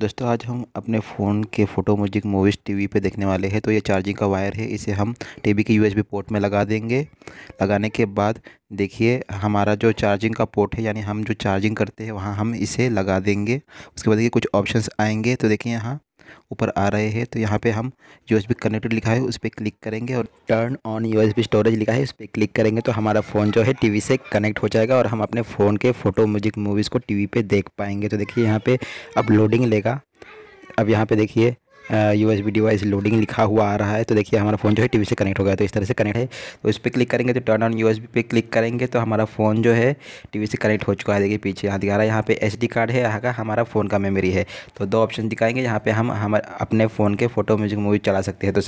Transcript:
दोस्तों आज हम अपने फ़ोन के फ़ोटो म्यूजिक मूवीज़ टीवी पे देखने वाले हैं तो ये चार्जिंग का वायर है इसे हम टीवी के यूएसबी पोर्ट में लगा देंगे लगाने के बाद देखिए हमारा जो चार्जिंग का पोर्ट है यानी हम जो चार्जिंग करते हैं वहाँ हम इसे लगा देंगे उसके बाद देखिए कुछ ऑप्शंस आएंगे तो देखिए यहाँ ऊपर आ रहे हैं तो यहाँ पे हम यू कनेक्टेड लिखा है उस पर क्लिक करेंगे और टर्न ऑन यू स्टोरेज लिखा है उस पर क्लिक करेंगे तो हमारा फ़ोन जो है टीवी से कनेक्ट हो जाएगा और हम अपने फ़ोन के फ़ोटो म्यूजिक मूवीज़ को टीवी पे देख पाएंगे तो देखिए यहाँ पे अपलोडिंग लेगा अब यहाँ पे देखिए यू एस डिवाइस लोडिंग लिखा हुआ आ रहा है तो देखिए हमारा फ़ोन जो है टीवी से कनेक्ट हो गया तो इस तरह से कनेक्ट है तो इस पर क्लिक करेंगे तो टर्न ऑन यू एस पे क्लिक करेंगे तो हमारा फ़ोन जो है टीवी से कनेक्ट हो चुका है देखिए पीछे यहाँ दिखा रहा है यहाँ पे एस कार्ड है यहाँ का हमारा फ़ोन का मेमोरी है तो दो ऑप्शन दिखाएंगे यहाँ पर हम हमारे अपने फ़ोन के फोटो म्यूजिक मूवी चला सकते हैं तो